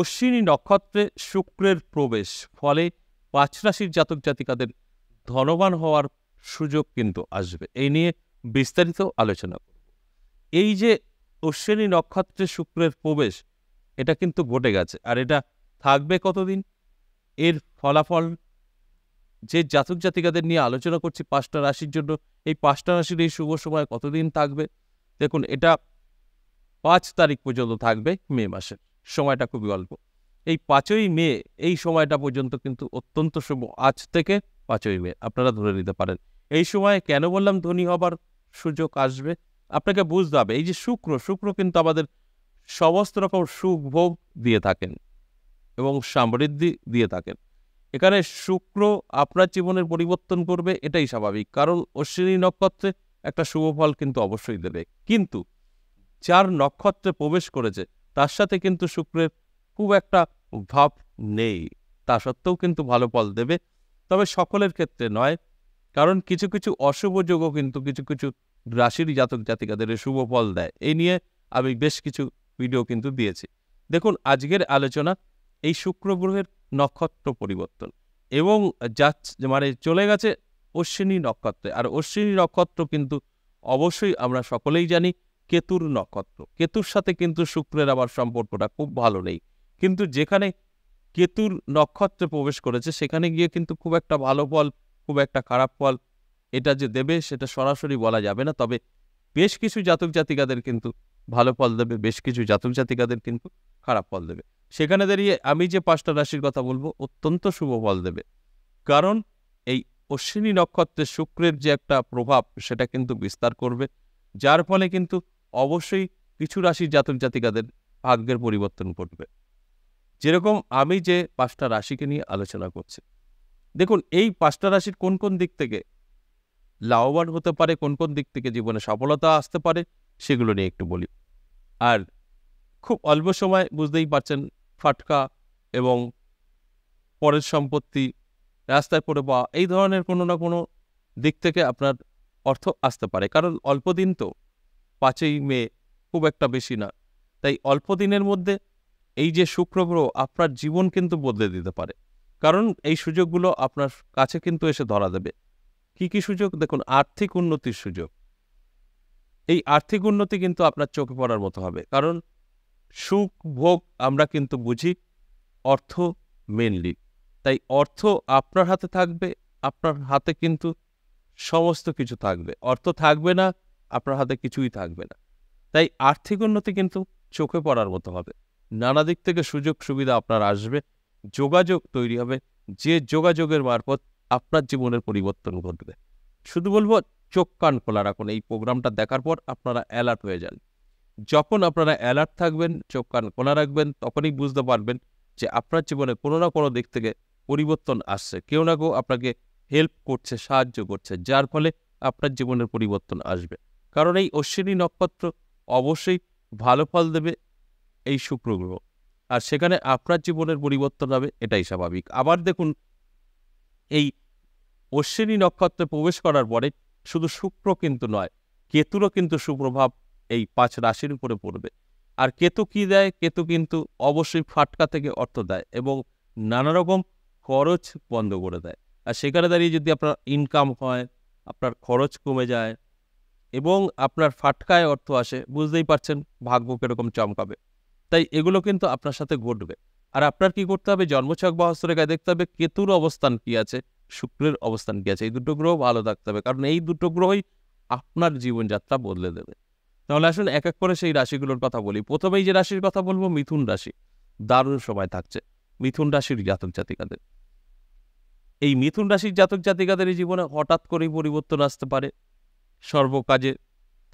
অশ্বিনী নক্ষত্রে শুক্রের প্রবেশ ফলে পাঁচ রাশির জাতক জাতিকাদের ধনবান হওয়ার সুযোগ কিন্তু আসবে এই নিয়ে বিস্তারিত আলোচনা করব এই যে অশ্বিনী নক্ষত্রে শুক্রের প্রবেশ এটা কিন্তু ঘটে গেছে আর এটা থাকবে কতদিন এর ফলাফল যে জাতক জাতিকাদের নিয়ে আলোচনা করছি পাঁচটা রাশির জন্য এই পাঁচটা রাশির এই শুভ সময় কতদিন থাকবে দেখুন এটা পাঁচ তারিখ পর্যন্ত থাকবে মে মাসের সময়টা খুবই অল্প এই পাঁচই মে এই সময়টা পর্যন্ত কিন্তু অত্যন্ত শুভ আজ থেকে পাঁচই মে আপনারা ধরে নিতে পারেন এই সময় কেন বললাম ধনী হবার সুযোগ আসবে আপনাকে বুঝতে হবে এই যে শুক্র শুক্র কিন্তু আমাদের সমস্ত রকম সুখ ভোগ দিয়ে থাকেন এবং সমৃদ্ধি দিয়ে থাকেন এখানে শুক্র আপনার জীবনের পরিবর্তন করবে এটাই স্বাভাবিক কারণ অশ্বিনী নক্ষত্রে একটা শুভ ফল কিন্তু অবশ্যই দেবে কিন্তু যার নক্ষত্রে প্রবেশ করেছে তার সাথে কিন্তু শুক্রের খুব একটা ভাব নেই তা সত্ত্বেও কিন্তু ভালো ফল দেবে তবে সকলের ক্ষেত্রে নয় কারণ কিছু কিছু অশুভ যোগও কিন্তু কিছু কিছু রাশির জাতক জাতিকাদের শুভ ফল দেয় এই নিয়ে আমি বেশ কিছু ভিডিও কিন্তু দিয়েছি দেখুন আজকের আলোচনা এই শুক্র গ্রহের নক্ষত্র পরিবর্তন এবং যা মানে চলে গেছে অশ্বিনী নক্ষত্রে আর অশ্বিনী নক্ষত্র কিন্তু অবশ্যই আমরা সকলেই জানি কেতুর নক্ষত্র কেতুর সাথে কিন্তু শুক্রের আবার সম্পর্কটা খুব ভালো নেই কিন্তু যেখানে কেতুর নক্ষত্রে প্রবেশ করেছে সেখানে গিয়ে কিন্তু খুব একটা ভালো ফল খুব একটা খারাপ ফল এটা যে দেবে সেটা সরাসরি বলা যাবে না তবে বেশ কিছু জাতক জাতিকাদের কিন্তু ভালো ফল দেবে বেশ কিছু জাতক জাতিকাদের কিন্তু খারাপ ফল দেবে সেখানে দাঁড়িয়ে আমি যে পাঁচটা রাশির কথা বলবো অত্যন্ত শুভ ফল দেবে কারণ এই অশ্বিনী নক্ষত্রে শুক্রের যে একটা প্রভাব সেটা কিন্তু বিস্তার করবে যার ফলে কিন্তু অবশ্যই কিছু রাশির জাতক জাতিকাদের ভাগ্যের পরিবর্তন ঘটবে যেরকম আমি যে পাঁচটা রাশিকে নিয়ে আলোচনা করছি দেখুন এই পাঁচটা রাশির কোন কোন দিক থেকে লাভবান হতে পারে কোন কোন দিক থেকে জীবনে সফলতা আসতে পারে সেগুলো নিয়ে একটু বলি আর খুব অল্প সময় বুঝতেই পারছেন ফাটকা এবং পরের সম্পত্তি রাস্তায় পড়ে পাওয়া এই ধরনের কোনো না কোনো দিক থেকে আপনার অর্থ আসতে পারে কারণ অল্প দিন তো পাঁচই মে খুব একটা বেশি না তাই অল্প দিনের মধ্যে এই যে শুক্রগ্রহ আপনার জীবন কিন্তু বদলে দিতে পারে কারণ এই সুযোগগুলো আপনার কাছে কিন্তু এসে ধরা দেবে কি কি সুযোগ দেখুন আর্থিক উন্নতির সুযোগ এই আর্থিক উন্নতি কিন্তু আপনার চোখে পড়ার মতো হবে কারণ সুখ ভোগ আমরা কিন্তু বুঝি অর্থ মেনলি তাই অর্থ আপনার হাতে থাকবে আপনার হাতে কিন্তু সমস্ত কিছু থাকবে অর্থ থাকবে না আপনার হাতে কিছুই থাকবে না তাই আর্থিক উন্নতি কিন্তু চোখে পড়ার মতো হবে নানা দিক থেকে সুযোগ সুবিধা আপনার আসবে যোগাযোগ তৈরি হবে যে যোগাযোগের মারফত আপনার জীবনের পরিবর্তন ঘটবে শুধু বলবো চোখ কান খোলা রাখুন এই প্রোগ্রামটা দেখার পর আপনারা অ্যালার্ট হয়ে যান যখন আপনারা অ্যালার্ট থাকবেন চোখ কান খোলা রাখবেন তখনই বুঝতে পারবেন যে আপনার জীবনে কোনো না কোনো দিক থেকে পরিবর্তন আসছে কেউ না কেউ আপনাকে হেল্প করছে সাহায্য করছে যার ফলে আপনার জীবনের পরিবর্তন আসবে কারণ এই অশ্বিনী নক্ষত্র অবশ্যই ভালো ফল দেবে এই শুক্রগ্রহ আর সেখানে আপনার জীবনের পরিবর্তন হবে এটাই স্বাভাবিক আবার দেখুন এই অশ্বিনী নক্ষত্রে প্রবেশ করার পরে শুধু শুক্র কিন্তু নয় কেতুরও কিন্তু সুপ্রভাব এই পাঁচ রাশির উপরে পড়বে আর কেতু কি দেয় কেতু কিন্তু অবশ্যই ফাটকা থেকে অর্থ দেয় এবং নানা রকম খরচ বন্ধ করে দেয় আর সেখানে দাঁড়িয়ে যদি আপনার ইনকাম হয় আপনার খরচ কমে যায় এবং আপনার ফাটকায় অর্থ আসে বুঝতেই পারছেন ভাগ্য কীরকম চমকাবে তাই এগুলো কিন্তু আপনার সাথে ঘটবে আর আপনার কি করতে হবে জন্মছক বা রেখায় দেখতে হবে কেতুর অবস্থান কি আছে শুক্রের অবস্থান কি আছে এই দুটো গ্রহ ভালো থাকতে হবে কারণ এই দুটো গ্রহই আপনার জীবনযাত্রা বদলে দেবে তাহলে আসলে এক এক করে সেই রাশিগুলোর কথা বলি প্রথমেই যে রাশির কথা বলবো মিথুন রাশি দারুণ সময় থাকছে মিথুন রাশির জাতক জাতিকাদের এই মিথুন রাশির জাতক জাতিকাদের জীবনে হঠাৎ করেই পরিবর্তন আসতে পারে সর্বকাজে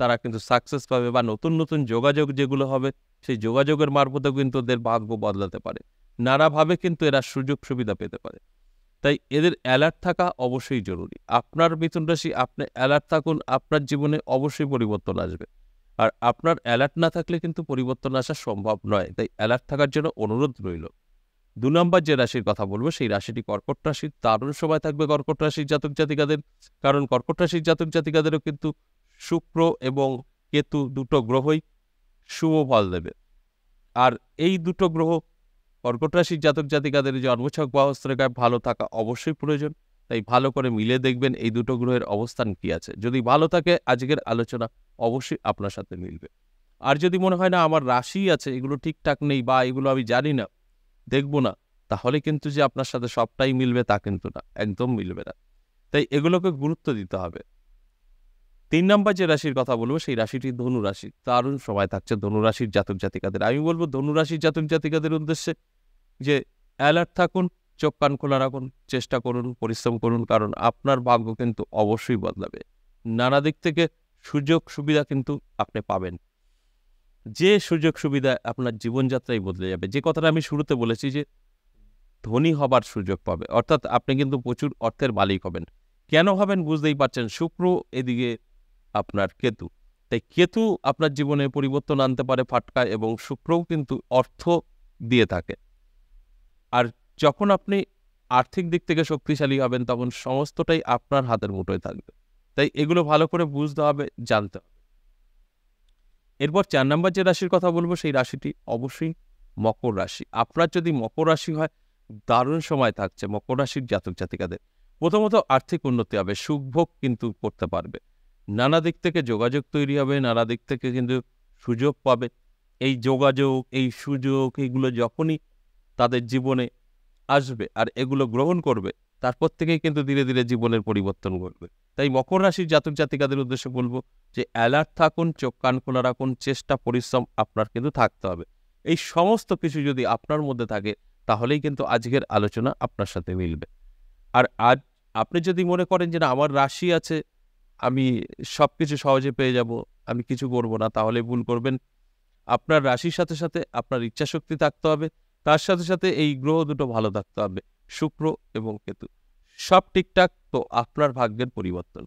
তারা কিন্তু সাকসেস পাবে বা নতুন নতুন যোগাযোগ যেগুলো হবে সেই যোগাযোগের মারফতেও কিন্তু ওদের ভাগ্য বদলাতে পারে নানাভাবে কিন্তু এরা সুযোগ সুবিধা পেতে পারে তাই এদের অ্যালার্ট থাকা অবশ্যই জরুরি আপনার মিথুন রাশি আপনি অ্যালার্ট থাকুন আপনার জীবনে অবশ্যই পরিবর্তন আসবে আর আপনার অ্যালার্ট না থাকলে কিন্তু পরিবর্তন আসা সম্ভব নয় তাই অ্যালার্ট থাকার জন্য অনুরোধ রইল দু নম্বর যে রাশির কথা বলবো সেই রাশিটি কর্কট রাশি তারও সময় থাকবে কর্কট রাশির জাতক জাতিকাদের কারণ কর্কট রাশির জাতক জাতিকাদেরও কিন্তু শুক্র এবং কেতু দুটো গ্রহই শুভ ফল দেবে আর এই দুটো গ্রহ কর্কট রাশির জাতক জাতিকাদের যে অন্বছক বা ভালো থাকা অবশ্যই প্রয়োজন তাই ভালো করে মিলে দেখবেন এই দুটো গ্রহের অবস্থান কি আছে যদি ভালো থাকে আজকের আলোচনা অবশ্যই আপনার সাথে মিলবে আর যদি মনে হয় না আমার রাশি আছে এগুলো ঠিকঠাক নেই বা এগুলো আমি জানি না দেখব না তাহলে কিন্তু যে আপনার সাথে সবটাই মিলবে তা কিন্তু না একদম মিলবে না তাই এগুলোকে গুরুত্ব দিতে হবে তিন নম্বর যে রাশির কথা বলবো সেই রাশিটি ধনু রাশি দারুণ সময় থাকছে ধনু রাশির জাতক জাতিকাদের আমি বলবো ধনু রাশির জাতক জাতিকাদের উদ্দেশ্যে যে অ্যালার্ট থাকুন চোখ কান খোলা রাখুন চেষ্টা করুন পরিশ্রম করুন কারণ আপনার ভাগ্য কিন্তু অবশ্যই বদলাবে নানা দিক থেকে সুযোগ সুবিধা কিন্তু আপনি পাবেন যে সুযোগ সুবিধা আপনার জীবনযাত্রাই বদলে যাবে যে কথাটা আমি শুরুতে বলেছি যে ধনী হবার সুযোগ পাবে অর্থাৎ আপনি কিন্তু প্রচুর অর্থের মালিক হবেন কেন হবেন বুঝতেই পারছেন শুক্র এদিকে আপনার কেতু তাই কেতু আপনার জীবনে পরিবর্তন আনতে পারে ফাটকা এবং শুক্রও কিন্তু অর্থ দিয়ে থাকে আর যখন আপনি আর্থিক দিক থেকে শক্তিশালী হবেন তখন সমস্তটাই আপনার হাতের মুঠোয় থাকবে তাই এগুলো ভালো করে বুঝতে হবে জানতে হবে এরপর চার নম্বর যে রাশির কথা বলবো সেই রাশিটি অবশ্যই মকর রাশি আপনার যদি মকর রাশি হয় দারুণ সময় থাকছে মকর রাশির জাতক জাতিকাদের প্রথমত আর্থিক উন্নতি হবে সুখভোগ কিন্তু করতে পারবে নানা দিক থেকে যোগাযোগ তৈরি হবে নানা দিক থেকে কিন্তু সুযোগ পাবে এই যোগাযোগ এই সুযোগ এগুলো যখনই তাদের জীবনে আসবে আর এগুলো গ্রহণ করবে তারপর থেকেই কিন্তু ধীরে ধীরে জীবনের পরিবর্তন ঘটবে তাই মকর রাশির জাতক জাতিকাদের উদ্দেশ্যে বলবো যে অ্যালার্ট থাকুন চোখ কান খোলা রাখুন চেষ্টা পরিশ্রম আপনার কিন্তু থাকতে হবে এই সমস্ত কিছু যদি আপনার মধ্যে থাকে তাহলেই কিন্তু আজকের আলোচনা আপনার সাথে মিলবে আর আজ আপনি যদি মনে করেন যে না আমার রাশি আছে আমি সব কিছু সহজে পেয়ে যাব আমি কিছু করব না তাহলে ভুল করবেন আপনার রাশির সাথে সাথে আপনার ইচ্ছাশক্তি থাকতে হবে তার সাথে সাথে এই গ্রহ দুটো ভালো থাকতে হবে শুক্র এবং কেতু সব ঠিকঠাক তো আপনার ভাগ্যের পরিবর্তন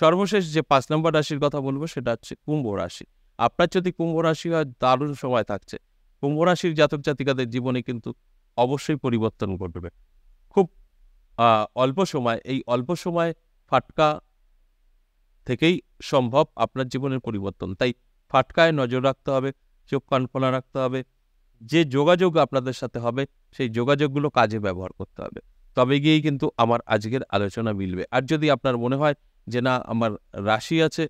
সর্বশেষ যে পাঁচ নম্বর রাশির কথা বলবো সেটা হচ্ছে কুম্ভ রাশি আপনার যদি কুম্ভ রাশি হয় দারুণ সময় থাকছে কুম্ভ রাশির জাতক জাতিকাদের জীবনে কিন্তু অবশ্যই পরিবর্তন ঘটবে খুব অল্প সময় এই অল্প সময় ফাটকা থেকেই সম্ভব আপনার জীবনের পরিবর্তন তাই ফাটকায় নজর রাখতে হবে চোখ কান খোলা রাখতে হবে যে যোগাযোগ আপনাদের সাথে হবে সেই যোগাযোগগুলো কাজে ব্যবহার করতে হবে তবে গিয়েই কিন্তু আমার আজকের আলোচনা মিলবে আর যদি আপনার মনে হয় যে না আমার রাশি আছে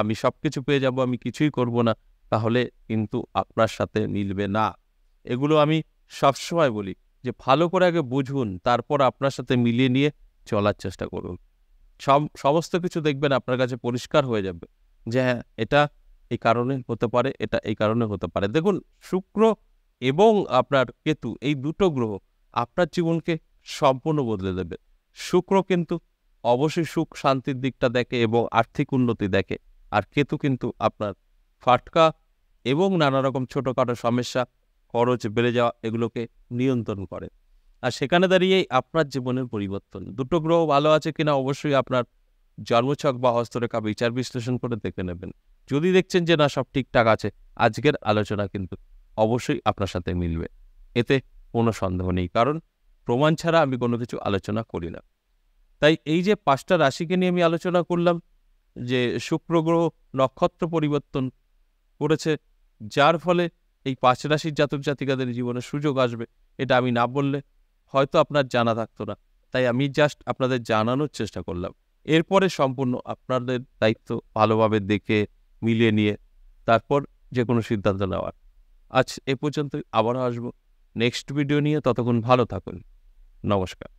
আমি সব কিছু পেয়ে যাব আমি কিছুই করব না তাহলে কিন্তু আপনার সাথে মিলবে না এগুলো আমি সবসময় বলি যে ভালো করে আগে বুঝুন তারপর আপনার সাথে মিলিয়ে নিয়ে চলার চেষ্টা করুন সমস্ত কিছু দেখবেন আপনার কাছে পরিষ্কার হয়ে যাবে যে হ্যাঁ এটা এই কারণে হতে পারে এটা এই কারণে হতে পারে দেখুন শুক্র এবং আপনার কেতু এই দুটো গ্রহ আপনার জীবনকে সম্পূর্ণ বদলে দেবে শুক্র কিন্তু অবশ্যই সুখ শান্তির দিকটা দেখে এবং আর্থিক উন্নতি দেখে আর কেতু কিন্তু আপনার ফাটকা এবং নানা রকম ছোটোখাটো সমস্যা খরচ বেড়ে যাওয়া এগুলোকে নিয়ন্ত্রণ করে আর সেখানে দাঁড়িয়েই আপনার জীবনের পরিবর্তন দুটো গ্রহ ভালো আছে কিনা অবশ্যই আপনার জন্মছক বা হস্তরেখা বিচার বিশ্লেষণ করে দেখে নেবেন যদি দেখছেন যে না সব ঠিকঠাক আছে আজকের আলোচনা কিন্তু অবশ্যই আপনার সাথে মিলবে এতে কোনো সন্দেহ নেই কারণ প্রমাণ ছাড়া আমি কোনো কিছু আলোচনা করি না তাই এই যে পাঁচটা রাশিকে নিয়ে আমি আলোচনা করলাম যে শুক্র গ্রহ নক্ষত্র পরিবর্তন করেছে যার ফলে এই পাঁচ রাশির জাতক জাতিকাদের জীবনে সুযোগ আসবে এটা আমি না বললে হয়তো আপনার জানা থাকতো না তাই আমি জাস্ট আপনাদের জানানোর চেষ্টা করলাম এরপরে সম্পূর্ণ আপনাদের দায়িত্ব ভালোভাবে দেখে মিলিয়ে নিয়ে তারপর যে কোনো সিদ্ধান্ত নেওয়ার আজ এ পর্যন্তই আবারও আসবো নেক্সট ভিডিও নিয়ে ততক্ষণ ভালো থাকুন নমস্কার